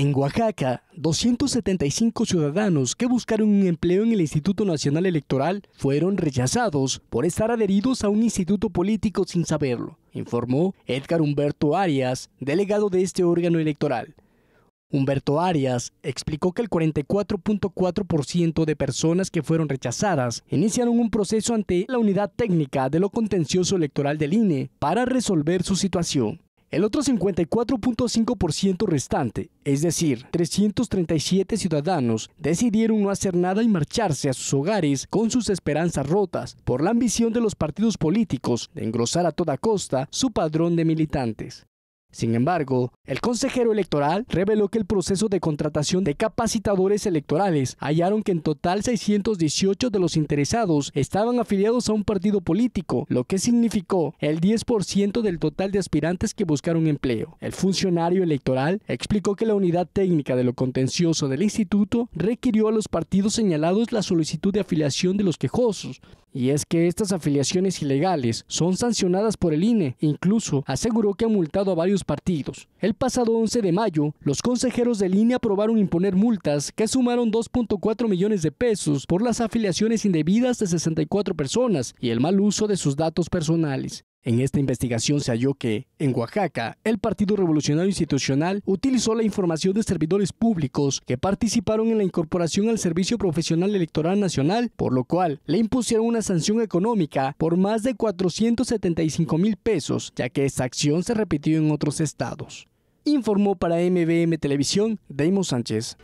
En Oaxaca, 275 ciudadanos que buscaron un empleo en el Instituto Nacional Electoral fueron rechazados por estar adheridos a un instituto político sin saberlo, informó Edgar Humberto Arias, delegado de este órgano electoral. Humberto Arias explicó que el 44.4% de personas que fueron rechazadas iniciaron un proceso ante la unidad técnica de lo contencioso electoral del INE para resolver su situación. El otro 54.5% restante, es decir, 337 ciudadanos, decidieron no hacer nada y marcharse a sus hogares con sus esperanzas rotas por la ambición de los partidos políticos de engrosar a toda costa su padrón de militantes. Sin embargo, el consejero electoral reveló que el proceso de contratación de capacitadores electorales hallaron que en total 618 de los interesados estaban afiliados a un partido político, lo que significó el 10% del total de aspirantes que buscaron empleo. El funcionario electoral explicó que la unidad técnica de lo contencioso del instituto requirió a los partidos señalados la solicitud de afiliación de los quejosos, y es que estas afiliaciones ilegales son sancionadas por el INE, incluso aseguró que ha multado a varios partidos. El pasado 11 de mayo, los consejeros de línea aprobaron imponer multas que sumaron 2.4 millones de pesos por las afiliaciones indebidas de 64 personas y el mal uso de sus datos personales. En esta investigación se halló que, en Oaxaca, el Partido Revolucionario Institucional utilizó la información de servidores públicos que participaron en la incorporación al Servicio Profesional Electoral Nacional, por lo cual le impusieron una sanción económica por más de 475 mil pesos, ya que esta acción se repitió en otros estados. Informó para MBM Televisión deimos Sánchez.